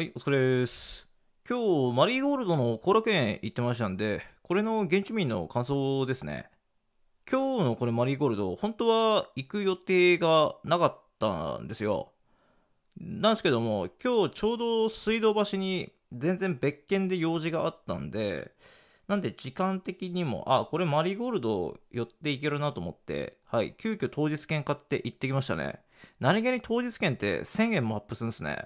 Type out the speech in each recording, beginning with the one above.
はい、お疲れです。今日、マリーゴールドの後楽園行ってましたんで、これの現地民の感想ですね。今日のこれマリーゴールド、本当は行く予定がなかったんですよ。なんですけども、今日ちょうど水道橋に全然別件で用事があったんで、なんで時間的にも、あ、これマリーゴールド寄っていけるなと思って、はい、急遽当日券買って行ってきましたね。何気に当日券って1000円もアップするんですね。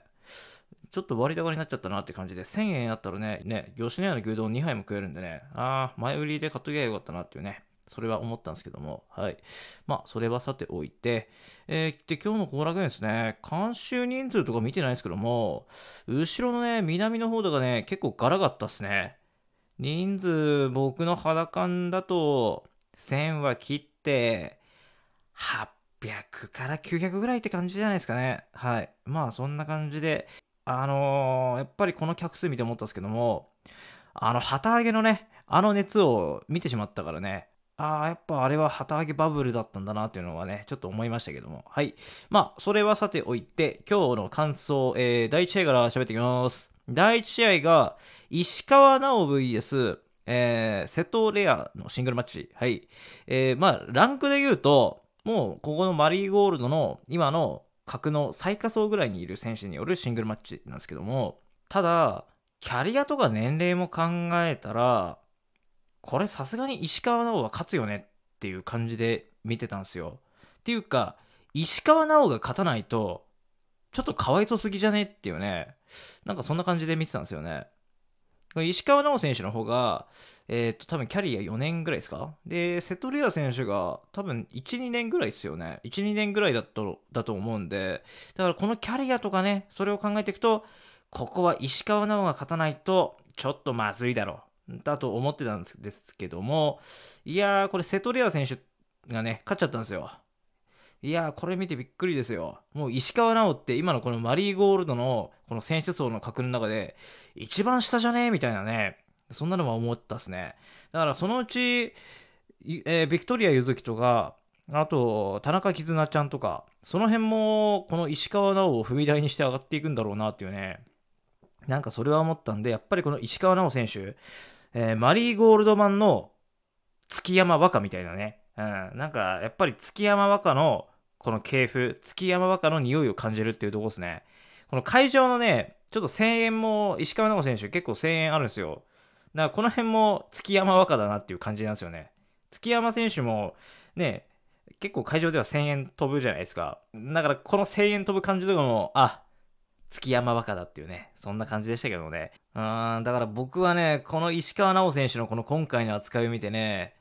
ちょっと割高になっちゃったなって感じで、1000円あったらね、ね、吉野家の牛丼2杯も食えるんでね、あー、前売りで買っときゃよかったなっていうね、それは思ったんですけども、はい。まあ、それはさておいて、えー、で、今日の後楽園ですね、監修人数とか見てないですけども、後ろのね、南の方とかね、結構ガラかったっすね。人数、僕の肌感だと、1000は切って、800から900ぐらいって感じじゃないですかね。はい。まあ、そんな感じで、あのー、やっぱりこの客数見て思ったんですけども、あの、旗揚げのね、あの熱を見てしまったからね、ああ、やっぱあれは旗揚げバブルだったんだなっていうのはね、ちょっと思いましたけども。はい。まあ、それはさておいて、今日の感想、えー、第1試合から喋っていきます。第1試合が、石川直 VS、えー、瀬戸レアのシングルマッチ。はい。えー、まあ、ランクで言うと、もう、ここのマリーゴールドの、今の格の最下層ぐらいにいる選手によるシングルマッチなんですけども、ただ、キャリアとか年齢も考えたら、これさすがに石川直が勝つよねっていう感じで見てたんですよ。っていうか、石川直が勝たないと、ちょっとかわいそすぎじゃねっていうね、なんかそんな感じで見てたんですよね。石川直選手の方が、えっ、と、多分キャリア4年ぐらいですかで、瀬戸レア選手が多分1、2年ぐらいですよね。1、2年ぐらいだと、だと思うんで、だからこのキャリアとかね、それを考えていくと、ここは石川直が勝たないと、ちょっとまずいだろう。だと思ってたんですけども、いやー、これ瀬戸レア選手がね、勝っちゃったんですよ。いやこれ見てびっくりですよ。もう石川直って今のこのマリーゴールドのこの選手層の格の中で一番下じゃねえみたいなね。そんなのは思ったっすね。だからそのうち、えー、ビクトリア柚月とか、あと、田中絆ちゃんとか、その辺も、この石川直を踏み台にして上がっていくんだろうなっていうね、なんかそれは思ったんで、やっぱりこの石川直選手、えー、マリーゴールドマンの月山和歌みたいなね、うん、なんかやっぱり月山和歌のこの系譜、月山バの匂いを感じるっていうとこですね。この会場のね、ちょっと声援も、石川直選手結構声援あるんですよ。だからこの辺も月山若だなっていう感じなんですよね。月山選手もね、結構会場では1000円飛ぶじゃないですか。だからこの1000円飛ぶ感じとかも、あ、月山若だっていうね、そんな感じでしたけどね。うん、だから僕はね、この石川直選手のこの今回の扱いを見てね、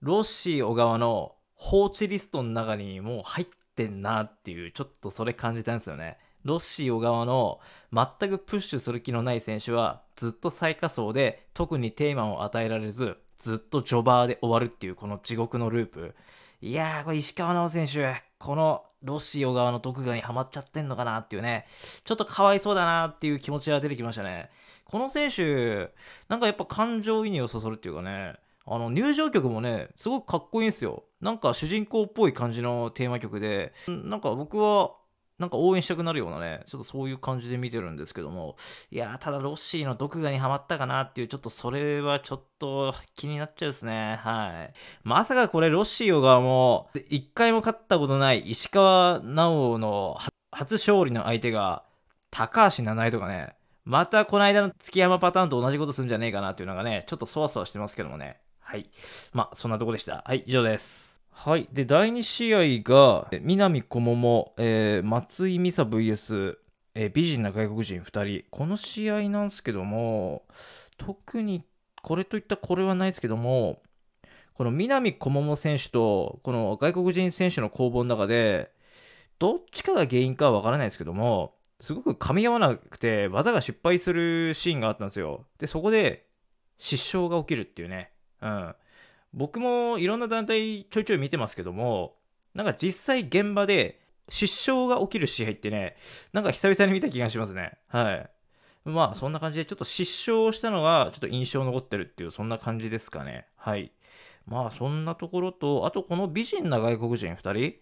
ロッシー小川の放置リストの中にもう入っってんなっていう、ちょっとそれ感じたんですよね。ロッシー小川の全くプッシュする気のない選手はずっと最下層で特にテーマを与えられずずっとジョバーで終わるっていうこの地獄のループいやーこれ石川直選手このロッシー小川の毒牙にはまっちゃってんのかなっていうねちょっとかわいそうだなっていう気持ちが出てきましたねこの選手なんかやっぱ感情移入をそそるっていうかねあの入場曲もねすごくかっこいいんですよなんか主人公っぽい感じのテーマ曲でなんか僕はなんか応援したくなるようなね、ちょっとそういう感じで見てるんですけども、いやー、ただロッシーの毒牙にはまったかなっていう、ちょっとそれはちょっと気になっちゃうですね。はい。まさかこれロッシーがもう、一回も勝ったことない石川直の初勝利の相手が、高橋七重とかね、またこの間の月山パターンと同じことするんじゃねえかなっていうのがね、ちょっとそわそわしてますけどもね。はい。まあ、そんなとこでした。はい、以上です。はい。で、第2試合が、南小桃、えー、松井美沙 VS、えー、美人な外国人2人。この試合なんですけども、特にこれといったこれはないですけども、この南小桃選手と、この外国人選手の攻防の中で、どっちかが原因かはわからないですけども、すごく噛み合わなくて、技が失敗するシーンがあったんですよ。で、そこで、失笑が起きるっていうね。うん。僕もいろんな団体ちょいちょい見てますけども、なんか実際現場で失笑が起きる試合ってね、なんか久々に見た気がしますね。はい。まあそんな感じでちょっと失笑したのがちょっと印象残ってるっていうそんな感じですかね。はい。まあそんなところと、あとこの美人な外国人2人、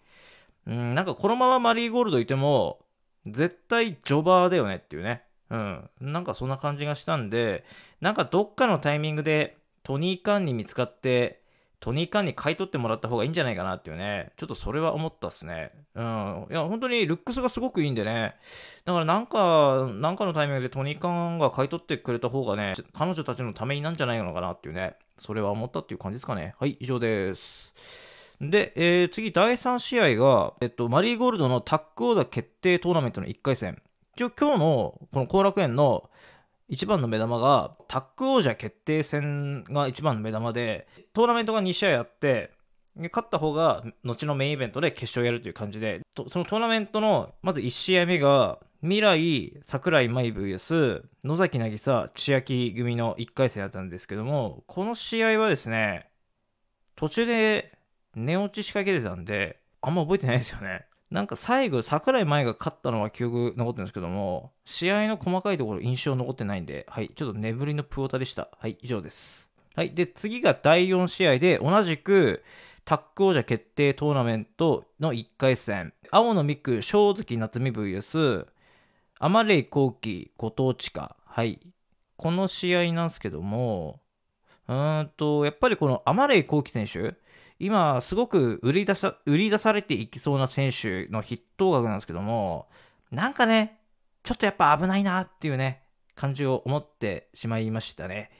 うん、なんかこのままマリーゴールドいても、絶対ジョバーだよねっていうね。うん。なんかそんな感じがしたんで、なんかどっかのタイミングでトニー・カンに見つかって、トニー・カンに買い取ってもらった方がいいんじゃないかなっていうね、ちょっとそれは思ったっすね。うん。いや、本当にルックスがすごくいいんでね、だからなんか、なんかのタイミングでトニー・カンが買い取ってくれた方がね、彼女たちのためになんじゃないのかなっていうね、それは思ったっていう感じですかね。はい、以上です。で、えー、次、第3試合が、えっと、マリーゴールドのタックオーダー決定トーナメントの1回戦。一応今日のこの後楽園の、一番の目玉がタッグ王者決定戦が一番の目玉でトーナメントが2試合あって勝った方が後のメインイベントで決勝やるという感じでそのトーナメントのまず1試合目が未来桜井舞 VS 野崎渚千秋組の1回戦だったんですけどもこの試合はですね途中で寝落ち仕掛けてたんであんま覚えてないですよねなんか最後、櫻井舞が勝ったのは記憶残ってるんですけども、試合の細かいところ印象残ってないんで、はい、ちょっと眠りのプオタでした。はい、以上です。はい、で、次が第4試合で、同じく、タッグ王者決定トーナメントの1回戦、青野美久、正月夏美 VS、天霊幸喜、後藤千佳。はい、この試合なんですけども、うーんと、やっぱりこの天霊幸喜選手、今すごく売り出さ売り出されていきそうな選手の筆頭額なんですけどもなんかねちょっとやっぱ危ないなっていうね感じを思ってしまいましたね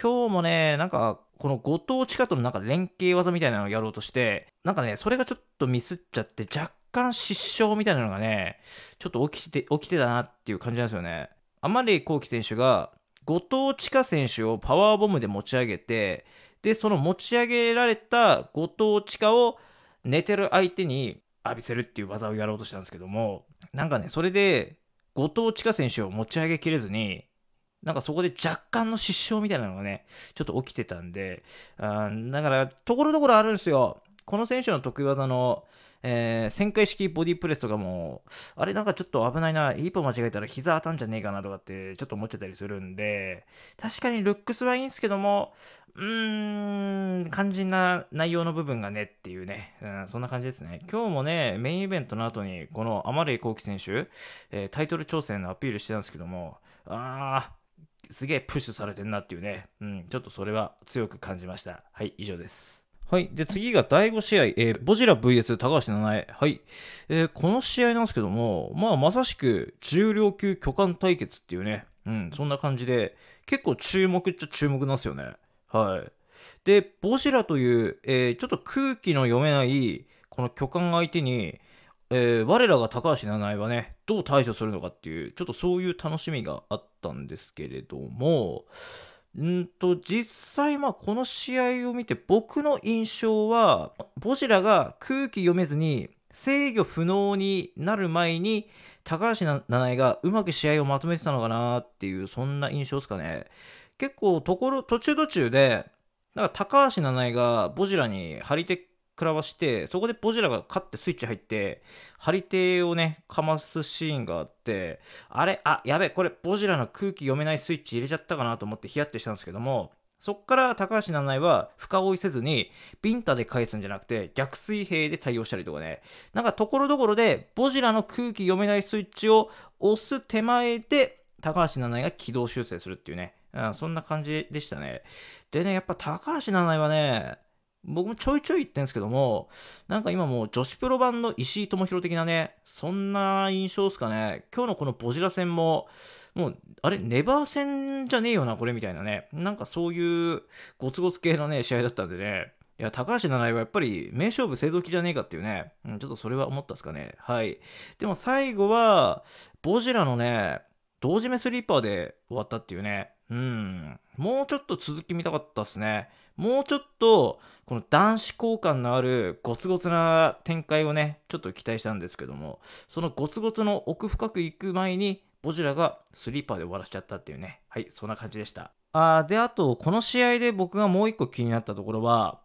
今日もねなんかこの後藤千佳とのなんか連携技みたいなのをやろうとしてなんかねそれがちょっとミスっちゃって若干失笑みたいなのがねちょっと起きて起きてたなっていう感じなんですよねあまり幸輝選手が後藤千佳選手をパワーボムで持ち上げてで、その持ち上げられた後藤地下を寝てる相手に浴びせるっていう技をやろうとしたんですけども、なんかね、それで後藤地下選手を持ち上げきれずに、なんかそこで若干の失笑みたいなのがね、ちょっと起きてたんで、あだから、ところどころあるんですよ。この選手の得意技の、えー、旋回式ボディプレスとかも、あれなんかちょっと危ないな、一歩間違えたら膝当たんじゃねえかなとかってちょっと思ってたりするんで、確かにルックスはいいんですけども、うーん、肝心な内容の部分がねっていうね、うん、そんな感じですね。今日もね、メインイベントの後に、この天礼幸輝選手、えー、タイトル挑戦のアピールしてたんですけども、あー、すげえプッシュされてんなっていうね、うん、ちょっとそれは強く感じました。はい、以上です。はい。で、次が第5試合、えー、ボジラ VS 高橋七重。はい。えー、この試合なんですけども、まあ、まさしく重量級巨漢対決っていうね、うん、そんな感じで、結構注目っちゃ注目なんですよね。はい。で、ボジラという、えー、ちょっと空気の読めない、この巨漢相手に、えー、我らが高橋七重はね、どう対処するのかっていう、ちょっとそういう楽しみがあったんですけれども、うんと実際、まあ、この試合を見て僕の印象はボジラが空気読めずに制御不能になる前に高橋七重がうまく試合をまとめてたのかなっていうそんな印象ですかね結構ところ途中途中でなんか高橋七重がボジラに張り手食らわしてそこでポジラが勝ってスイッチ入って張り手をねかますシーンがあってあれあやべえこれポジラの空気読めないスイッチ入れちゃったかなと思ってヒヤッてしたんですけどもそっから高橋七内は深追いせずに、ビンタで返すんじゃなくて、逆水平で対応したりとかね。なんかところどころで、ボジラの空気読めないスイッチを押す手前で、高橋七内が軌道修正するっていうね。うん、そんな感じでしたね。でね、やっぱ高橋七内はね、僕もちょいちょい言ってんですけども、なんか今もう女子プロ版の石井智弘的なね、そんな印象ですかね。今日のこのボジラ戦も、もう、あれ、ネバー戦じゃねえよな、これみたいなね。なんかそういうゴツゴツ系のね、試合だったんでね。いや、高橋七重はやっぱり名勝負製造機じゃねえかっていうね、うん、ちょっとそれは思ったっすかね。はい。でも最後は、ボジラのね、同締めスリーパーで終わったっていうね。うん。もうちょっと続き見たかったっすね。もうちょっと、この男子交換のあるゴツゴツな展開をね、ちょっと期待したんですけども、そのゴツゴツの奥深く行く前に、ボジラがスリーパーで終わらせちゃったっていうね。はい、そんな感じでした。あー、で、あと、この試合で僕がもう一個気になったところは、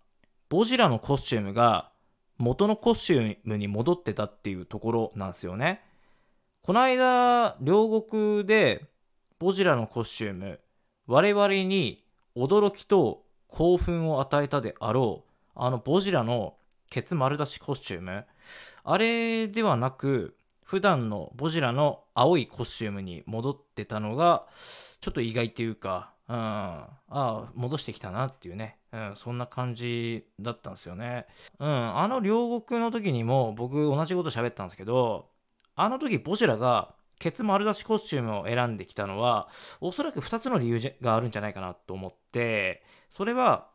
ボジラのコスチュームが元のコスチュームに戻ってたっていうところなんですよね。この間、両国でボジラのコスチューム、我々に驚きと興奮を与えたであろう、あのボジラのケツ丸出しコスチューム、あれではなく、普段のボジラの青いコスチュームに戻ってたのが、ちょっと意外っていうか、うん、ああ、戻してきたなっていうね、うん、そんな感じだったんですよね。うん、あの両国の時にも僕同じこと喋ったんですけど、あの時ボジラがケツ丸出しコスチュームを選んできたのは、おそらく2つの理由があるんじゃないかなと思って、それは、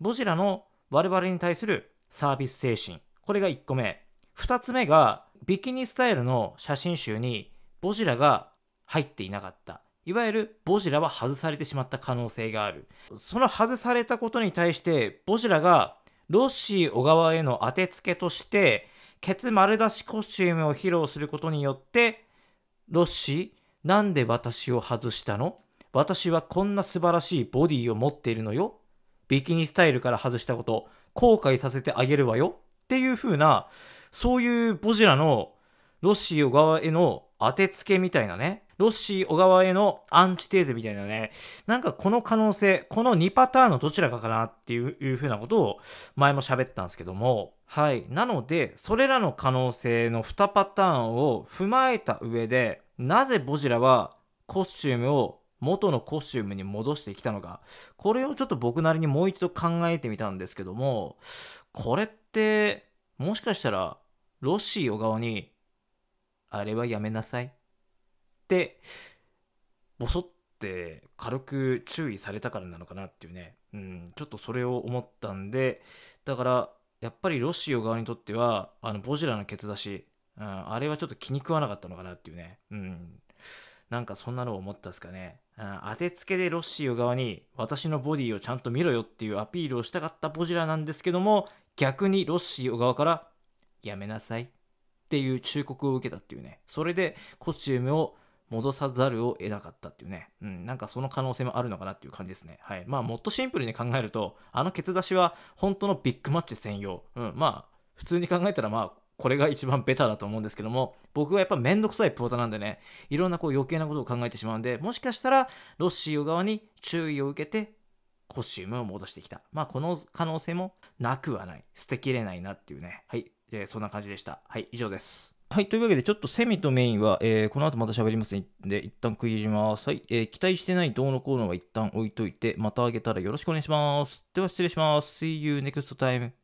ボジラの我々に対するサービス精神。これが1個目。2つ目が、ビキニスタイルの写真集に、ボジラが入っていなかった。いわゆるボジラは外されてしまった可能性がある。その外されたことに対して、ボジラがロッシー小川への当て付けとして、ケツ丸出しコスチュームを披露することによって、ロッシー、なんで私を外したの私はこんな素晴らしいボディを持っているのよ。ビキニスタイルから外したこと、後悔させてあげるわよ。っていう風な、そういうボジラのロッシー側への当てつけみたいなね、ロッシー小川へのアンチテーゼみたいなね、なんかこの可能性、この2パターンのどちらかかなっていういうふうなことを前も喋ったんですけども、はい。なので、それらの可能性の2パターンを踏まえた上で、なぜボジラはコスチュームを元のコスチュームに戻してきたのか、これをちょっと僕なりにもう一度考えてみたんですけども、これって、もしかしたら、ロッシー小川に、あれはやめなさい、ボソッて軽く注意されたからなのかなっていうね、うん、ちょっとそれを思ったんで、だから、やっぱりロシオ側にとっては、あの、ボジラのケツ出し、うん、あれはちょっと気に食わなかったのかなっていうね、うん、なんかそんなのを思ったですかね。当てつけでロッシーを側に私のボディをちゃんと見ろよっていうアピールをしたかったボジラなんですけども逆にロッシーを側からやめなさいっていう忠告を受けたっていうねそれでコスチュームを戻さざるを得なかったっていうね、うん、なんかその可能性もあるのかなっていう感じですね。はい。まあ、もっとシンプルに考えると、あのケツ出しは本当のビッグマッチ専用。うん、まあ、普通に考えたら、まあ、これが一番ベターだと思うんですけども、僕はやっぱめんどくさいプロタなんでね、いろんなこう余計なことを考えてしまうんで、もしかしたらロッシー側に注意を受けて、コスチュームを戻してきた。まあ、この可能性もなくはない。捨てきれないなっていうね。はい。えー、そんな感じでした。はい、以上です。はい。というわけで、ちょっとセミとメインは、えー、この後また喋りますんで、一旦区切ります。はい。えー、期待してないどうのこうのは一旦置いといて、またあげたらよろしくお願いします。では失礼します。See you next time.